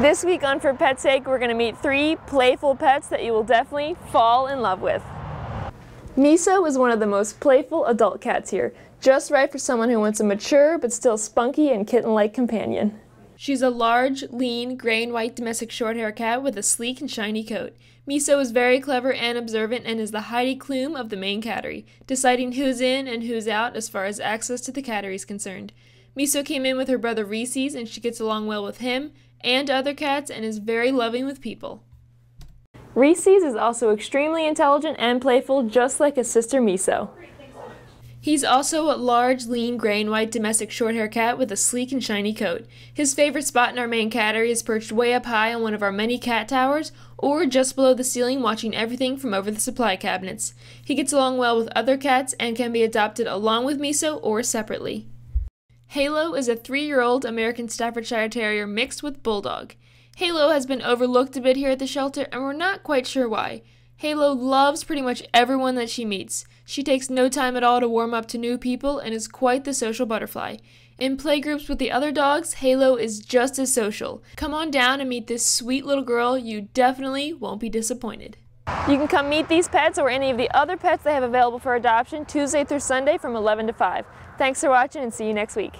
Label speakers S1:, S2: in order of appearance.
S1: This week on For Pet's Sake, we're going to meet three playful pets that you will definitely fall in love with. Misa is one of the most playful adult cats here, just right for someone who wants a mature but still spunky and kitten-like companion. She's a large, lean, gray and white domestic short hair cat with a sleek and shiny coat. Miso is very clever and observant and is the Heidi Klum of the main cattery, deciding who's in and who's out as far as access to the cattery is concerned. Miso came in with her brother Reese's and she gets along well with him and other cats and is very loving with people. Reese's is also extremely intelligent and playful, just like his sister Miso. He's also a large, lean, gray and white domestic short hair cat with a sleek and shiny coat. His favorite spot in our main cattery is perched way up high on one of our many cat towers or just below the ceiling watching everything from over the supply cabinets. He gets along well with other cats and can be adopted along with Miso or separately. Halo is a three-year-old American Staffordshire Terrier mixed with Bulldog. Halo has been overlooked a bit here at the shelter and we're not quite sure why. Halo loves pretty much everyone that she meets. She takes no time at all to warm up to new people and is quite the social butterfly. In playgroups with the other dogs, Halo is just as social. Come on down and meet this sweet little girl. You definitely won't be disappointed. You can come meet these pets or any of the other pets they have available for adoption Tuesday through Sunday from 11 to 5. Thanks for watching and see you next week.